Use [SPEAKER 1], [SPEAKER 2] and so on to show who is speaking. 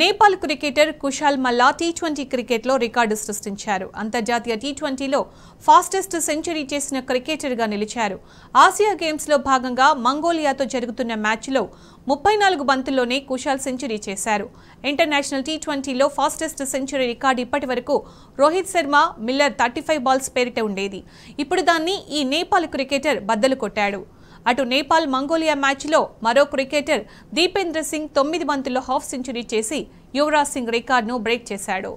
[SPEAKER 1] Nepal cricketer Kushal మల్లా T twenty క్రికెట్లో record సృష్టించారు అంతర్జాతీయ టీ ట్వంటీలో ఫాస్టెస్ట్ సెంచరీ చేసిన క్రికెటర్గా నిలిచారు ఆసియా గేమ్స్లో భాగంగా మంగోలియాతో జరుగుతున్న మ్యాచ్లో ముప్పై నాలుగు బంతుల్లోనే కుషాల్ సెంచరీ చేశారు ఇంటర్నేషనల్ టీ ట్వంటీలో ఫాస్టెస్ట్ సెంచరీ రికార్డు ఇప్పటి వరకు Rohit Sharma Miller thirty five balls పేరిట ఉండేది ఇప్పుడు దాన్ని ఈ నేపాల్ క్రికెటర్ బద్దలు కొట్టాడు అటు నేపాల్ మంగోలియా మ్యాచ్లో మరో క్రికెటర్ దీపేంద్ర సింగ్ తొమ్మిది బంతుల్లో హాఫ్ సెంచరీ చేసి యువరాజ్ సింగ్ రికార్డును బ్రేక్ చేశాడు